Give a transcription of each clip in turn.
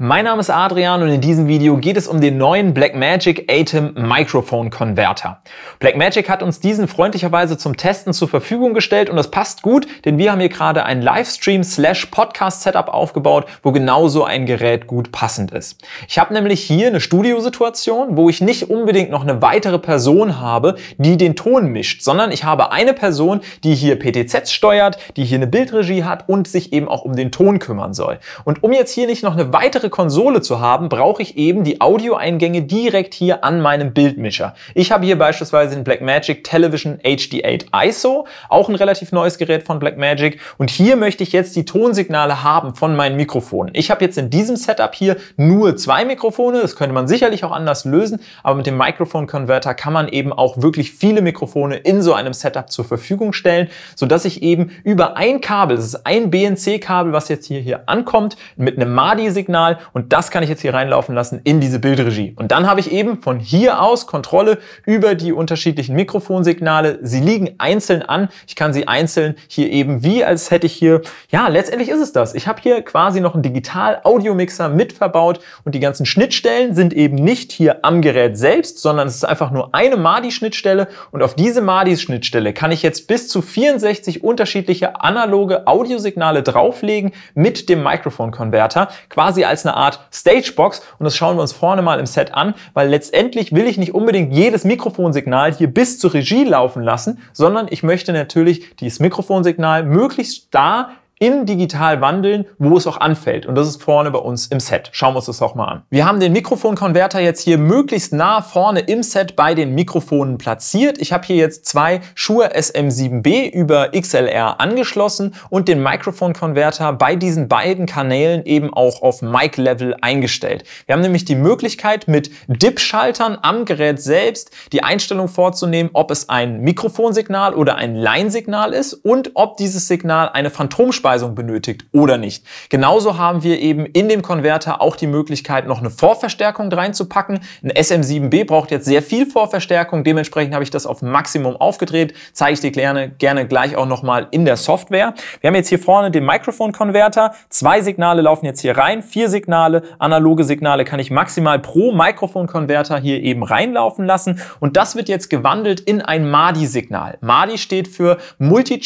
Mein Name ist Adrian und in diesem Video geht es um den neuen Blackmagic Atem Microphone Converter. Blackmagic hat uns diesen freundlicherweise zum Testen zur Verfügung gestellt und das passt gut, denn wir haben hier gerade ein Livestream slash Podcast Setup aufgebaut, wo genau so ein Gerät gut passend ist. Ich habe nämlich hier eine Studiosituation, wo ich nicht unbedingt noch eine weitere Person habe, die den Ton mischt, sondern ich habe eine Person, die hier PTZs steuert, die hier eine Bildregie hat und sich eben auch um den Ton kümmern soll. Und um jetzt hier nicht noch eine weitere weitere Konsole zu haben, brauche ich eben die Audioeingänge direkt hier an meinem Bildmischer. Ich habe hier beispielsweise den Blackmagic Television HD8 ISO, auch ein relativ neues Gerät von Blackmagic. Und hier möchte ich jetzt die Tonsignale haben von meinen Mikrofonen. Ich habe jetzt in diesem Setup hier nur zwei Mikrofone. Das könnte man sicherlich auch anders lösen, aber mit dem Microphone converter kann man eben auch wirklich viele Mikrofone in so einem Setup zur Verfügung stellen, sodass ich eben über ein Kabel, das ist ein BNC-Kabel, was jetzt hier, hier ankommt, mit einem MADI-Signal und das kann ich jetzt hier reinlaufen lassen in diese Bildregie. Und dann habe ich eben von hier aus Kontrolle über die unterschiedlichen Mikrofonsignale. Sie liegen einzeln an. Ich kann sie einzeln hier eben wie als hätte ich hier, ja, letztendlich ist es das. Ich habe hier quasi noch einen Digital-Audio-Mixer mit verbaut und die ganzen Schnittstellen sind eben nicht hier am Gerät selbst, sondern es ist einfach nur eine MADI-Schnittstelle und auf diese MADI-Schnittstelle kann ich jetzt bis zu 64 unterschiedliche analoge Audiosignale drauflegen mit dem Mikrofon-Converter, quasi als eine Art Stagebox und das schauen wir uns vorne mal im Set an, weil letztendlich will ich nicht unbedingt jedes Mikrofonsignal hier bis zur Regie laufen lassen, sondern ich möchte natürlich dieses Mikrofonsignal möglichst da in digital wandeln, wo es auch anfällt. Und das ist vorne bei uns im Set. Schauen wir uns das auch mal an. Wir haben den Mikrofonkonverter jetzt hier möglichst nah vorne im Set bei den Mikrofonen platziert. Ich habe hier jetzt zwei Shure SM7B über XLR angeschlossen und den Mikrofonkonverter bei diesen beiden Kanälen eben auch auf Mic-Level eingestellt. Wir haben nämlich die Möglichkeit, mit DIP-Schaltern am Gerät selbst die Einstellung vorzunehmen, ob es ein Mikrofonsignal oder ein Line-Signal ist und ob dieses Signal eine Phantomspannung Zurückspeisung benötigt oder nicht. Genauso haben wir eben in dem Konverter auch die Möglichkeit, noch eine Vorverstärkung reinzupacken. Ein SM7B braucht jetzt sehr viel Vorverstärkung, dementsprechend habe ich das auf Maximum aufgedreht. Zeige ich dir gerne, gerne gleich auch nochmal in der Software. Wir haben jetzt hier vorne den mikrofon Zwei Signale laufen jetzt hier rein, vier Signale, analoge Signale kann ich maximal pro mikrofon hier eben reinlaufen lassen. Und das wird jetzt gewandelt in ein MADI-Signal. MADI steht für multi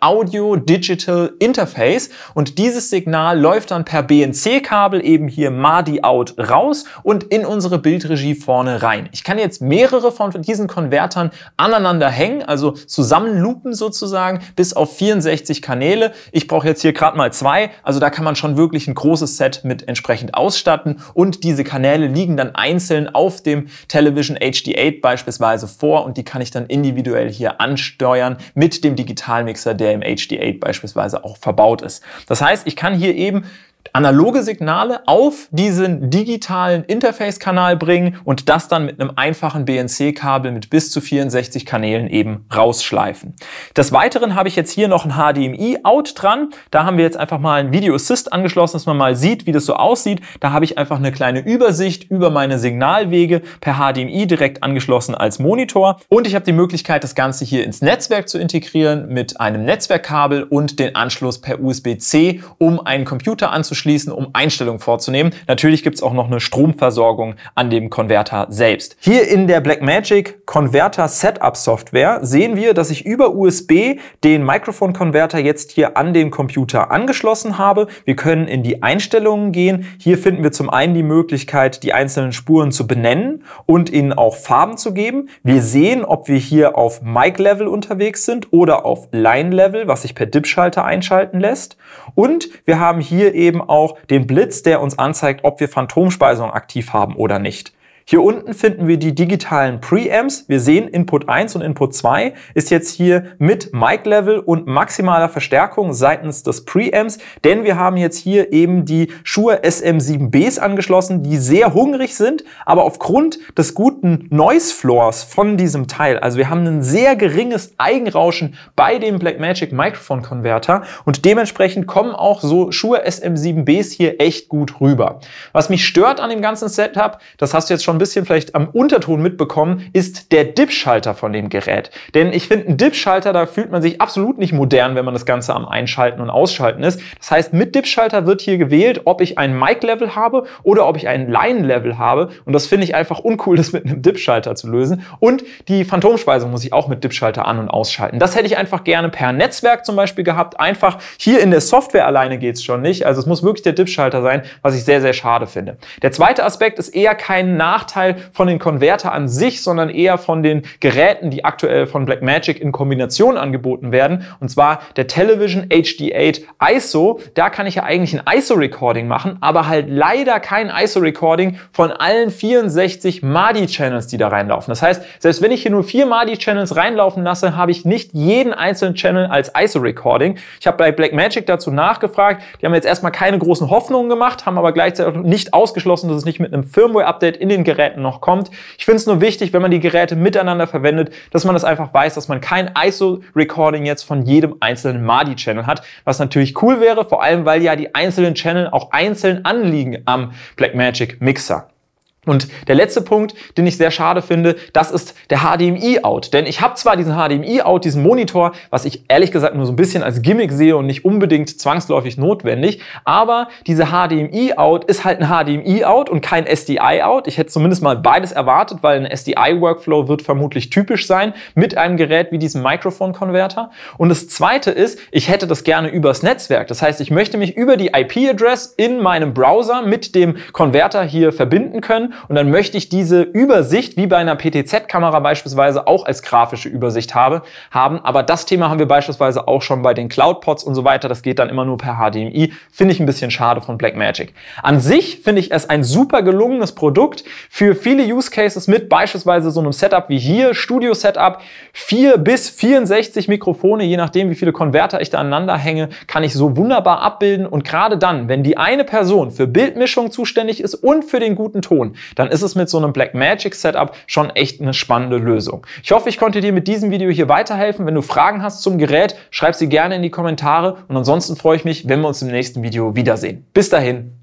Audio Digital Interface. Interface und dieses Signal läuft dann per BNC-Kabel eben hier MADI-Out raus und in unsere Bildregie vorne rein. Ich kann jetzt mehrere von diesen Konvertern aneinander hängen, also zusammenloopen sozusagen, bis auf 64 Kanäle. Ich brauche jetzt hier gerade mal zwei, also da kann man schon wirklich ein großes Set mit entsprechend ausstatten und diese Kanäle liegen dann einzeln auf dem Television HD8 beispielsweise vor und die kann ich dann individuell hier ansteuern mit dem Digitalmixer, der im HD8 beispielsweise auch verbaut verbaut ist. Das heißt, ich kann hier eben analoge Signale auf diesen digitalen Interface-Kanal bringen und das dann mit einem einfachen BNC-Kabel mit bis zu 64 Kanälen eben rausschleifen. Des Weiteren habe ich jetzt hier noch ein HDMI-Out dran. Da haben wir jetzt einfach mal ein Video Assist angeschlossen, dass man mal sieht, wie das so aussieht. Da habe ich einfach eine kleine Übersicht über meine Signalwege per HDMI direkt angeschlossen als Monitor. Und ich habe die Möglichkeit, das Ganze hier ins Netzwerk zu integrieren mit einem Netzwerkkabel und den Anschluss per USB-C, um einen Computer anzuschließen anzuschließen, um Einstellungen vorzunehmen. Natürlich gibt es auch noch eine Stromversorgung an dem Konverter selbst. Hier in der Blackmagic Converter Setup Software sehen wir, dass ich über USB den Microphone Converter jetzt hier an den Computer angeschlossen habe. Wir können in die Einstellungen gehen. Hier finden wir zum einen die Möglichkeit, die einzelnen Spuren zu benennen und ihnen auch Farben zu geben. Wir sehen, ob wir hier auf Mic-Level unterwegs sind oder auf Line-Level, was sich per DIP-Schalter einschalten lässt. Und wir haben hier eben eben auch den Blitz, der uns anzeigt, ob wir Phantomspeisung aktiv haben oder nicht. Hier unten finden wir die digitalen Preamps. Wir sehen Input 1 und Input 2 ist jetzt hier mit Mic Level und maximaler Verstärkung seitens des Preamps, denn wir haben jetzt hier eben die Shure SM7Bs angeschlossen, die sehr hungrig sind, aber aufgrund des guten Noise Floors von diesem Teil, also wir haben ein sehr geringes Eigenrauschen bei dem Blackmagic Microphone Converter und dementsprechend kommen auch so Shure SM7Bs hier echt gut rüber. Was mich stört an dem ganzen Setup, das hast du jetzt schon schon ein bisschen vielleicht am Unterton mitbekommen, ist der dip von dem Gerät. Denn ich finde, ein dip da fühlt man sich absolut nicht modern, wenn man das Ganze am Einschalten und Ausschalten ist. Das heißt, mit dip wird hier gewählt, ob ich ein Mic-Level habe oder ob ich ein Line-Level habe. Und das finde ich einfach uncool, das mit einem dip zu lösen. Und die Phantomspeisung muss ich auch mit dip an- und ausschalten. Das hätte ich einfach gerne per Netzwerk zum Beispiel gehabt. Einfach hier in der Software alleine geht es schon nicht. Also es muss wirklich der dip sein, was ich sehr, sehr schade finde. Der zweite Aspekt ist eher kein Nach Nachteil von den Konverter an sich, sondern eher von den Geräten, die aktuell von Blackmagic in Kombination angeboten werden. Und zwar der Television HD8 ISO. Da kann ich ja eigentlich ein ISO-Recording machen, aber halt leider kein ISO-Recording von allen 64 MADI-Channels, die da reinlaufen. Das heißt, selbst wenn ich hier nur vier MADI-Channels reinlaufen lasse, habe ich nicht jeden einzelnen Channel als ISO-Recording. Ich habe bei Blackmagic dazu nachgefragt. Die haben jetzt erstmal keine großen Hoffnungen gemacht, haben aber gleichzeitig nicht ausgeschlossen, dass es nicht mit einem Firmware-Update in den Geräten noch kommt. Ich finde es nur wichtig, wenn man die Geräte miteinander verwendet, dass man das einfach weiß, dass man kein ISO-Recording jetzt von jedem einzelnen MADI-Channel hat, was natürlich cool wäre, vor allem weil ja die einzelnen Channel auch einzeln anliegen am Blackmagic Mixer. Und der letzte Punkt, den ich sehr schade finde, das ist der HDMI-Out. Denn ich habe zwar diesen HDMI-Out, diesen Monitor, was ich ehrlich gesagt nur so ein bisschen als Gimmick sehe und nicht unbedingt zwangsläufig notwendig, aber diese HDMI-Out ist halt ein HDMI-Out und kein SDI-Out. Ich hätte zumindest mal beides erwartet, weil ein SDI-Workflow wird vermutlich typisch sein mit einem Gerät wie diesem Microphone-Converter. Und das zweite ist, ich hätte das gerne übers Netzwerk. Das heißt, ich möchte mich über die IP-Address in meinem Browser mit dem Konverter hier verbinden können und dann möchte ich diese Übersicht, wie bei einer PTZ-Kamera beispielsweise, auch als grafische Übersicht habe, haben. Aber das Thema haben wir beispielsweise auch schon bei den cloud und so weiter. Das geht dann immer nur per HDMI. Finde ich ein bisschen schade von Blackmagic. An sich finde ich es ein super gelungenes Produkt für viele Use Cases mit beispielsweise so einem Setup wie hier, Studio-Setup, vier bis 64 Mikrofone, je nachdem, wie viele Konverter ich da aneinander hänge, kann ich so wunderbar abbilden. Und gerade dann, wenn die eine Person für Bildmischung zuständig ist und für den guten Ton, dann ist es mit so einem Blackmagic Setup schon echt eine spannende Lösung. Ich hoffe, ich konnte dir mit diesem Video hier weiterhelfen. Wenn du Fragen hast zum Gerät, schreib sie gerne in die Kommentare und ansonsten freue ich mich, wenn wir uns im nächsten Video wiedersehen. Bis dahin,